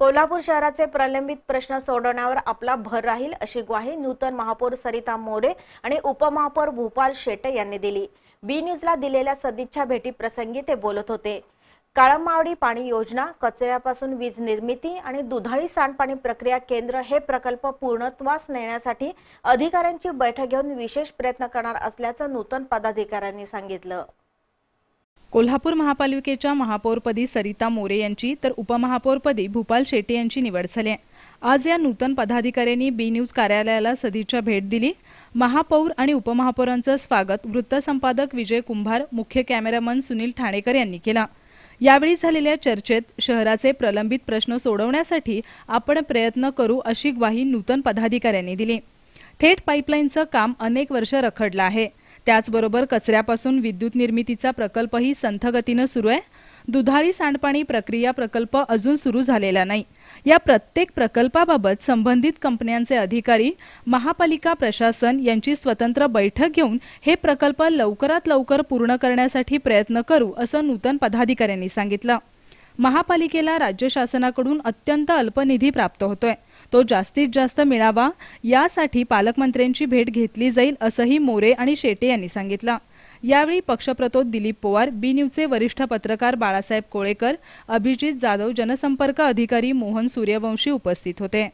कोल्हापूर शहराचे प्रलंबित प्रश्न सोडवण्यावर आपला भर राहील अशी ग्वाही नूतन महापौर सरिता मोरे आणि उपमहापौर भूपाल शेटे यांनी दिली बी न्यूजला दिलेल्या सदिच्छा भेटी प्रसंगी ते बोलत होते काळमावडी पाणी योजना कचऱ्यापासून वीज निर्मिती आणि दुधाळी सांडपाणी प्रक्रिया केंद्र हे प्रकल्प पूर्णत्वास नेण्यासाठी अधिकाऱ्यांची बैठक घेऊन विशेष प्रयत्न करणार असल्याचं नूतन पदाधिकाऱ्यांनी सांगितलं कोल्हापूर महापालिकेच्या महापौरपदी सरिता मोरे यांची तर उपमहापौरपदी भूपाल शेट्टी यांची निवड झाली आज या नूतन पदाधिकाऱ्यांनी बी न्यूज कार्यालयाला सदिच्छा भेट दिली महापौर आणि उपमहापौरांचं स्वागत वृत्तसंपादक विजय कुंभार मुख्य कॅमेरामन सुनील ठाणेकर यांनी केलं यावेळी झालेल्या चर्चेत शहराचे प्रलंबित प्रश्न सोडवण्यासाठी आपण प्रयत्न करू अशी ग्वाही नूतन पदाधिकाऱ्यांनी दिली थेट पाईपलाईनचं काम अनेक वर्ष रखडलं आहे त्याचबरोबर कचऱ्यापासून विद्युत निर्मितीचा प्रकल्पही संथगतीनं सुरू आहे दुधाळी सांडपाणी प्रक्रिया प्रकल्प अजून सुरू झालेला नाही या प्रत्येक प्रकल्पाबाबत संबंधित कंपन्यांचे अधिकारी महापालिका प्रशासन यांची स्वतंत्र बैठक घेऊन हे प्रकल्प लवकरात लवकर पूर्ण करण्यासाठी प्रयत्न करू असं नूतन पदाधिकाऱ्यांनी सांगितलं महापालिकेला राज्य शासनाकडून अत्यंत अल्प निधी प्राप्त होतोय तो जास्तीत जास्त मिळावा यासाठी पालकमंत्र्यांची भेट घेतली जाईल असंही मोरे आणि शेटे यांनी सांगितलं यावेळी पक्षप्रतोद दिलीप पोवार बी न्यूजचे वरिष्ठ पत्रकार बाळासाहेब कोळेकर अभिजित जाधव जनसंपर्क अधिकारी मोहन सूर्यवंशी उपस्थित होते